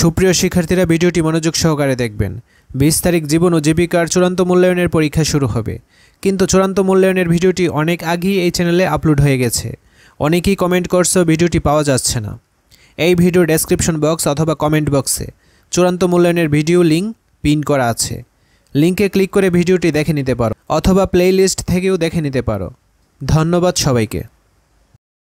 সুপ্রিয় শিক্ষার্থীরা ভিডিওটি মনোযোগ সহকারে দেখবেন বিশ তারিখ জীবন ও জীবিকার চূড়ান্ত মূল্যায়নের পরীক্ষা শুরু হবে কিন্তু চূড়ান্ত মূল্যায়নের ভিডিওটি অনেক আগেই এই চ্যানেলে আপলোড হয়ে গেছে অনেকেই কমেন্ট করছে ভিডিওটি পাওয়া যাচ্ছে না এই ভিডিও ডেসক্রিপশন বক্স অথবা কমেন্ট বক্সে চূড়ান্ত মূল্যায়নের ভিডিও লিঙ্ক পিন করা আছে লিঙ্কে ক্লিক করে ভিডিওটি দেখে নিতে পারো অথবা প্লেলিস্ট থেকেও দেখে নিতে পারো ধন্যবাদ সবাইকে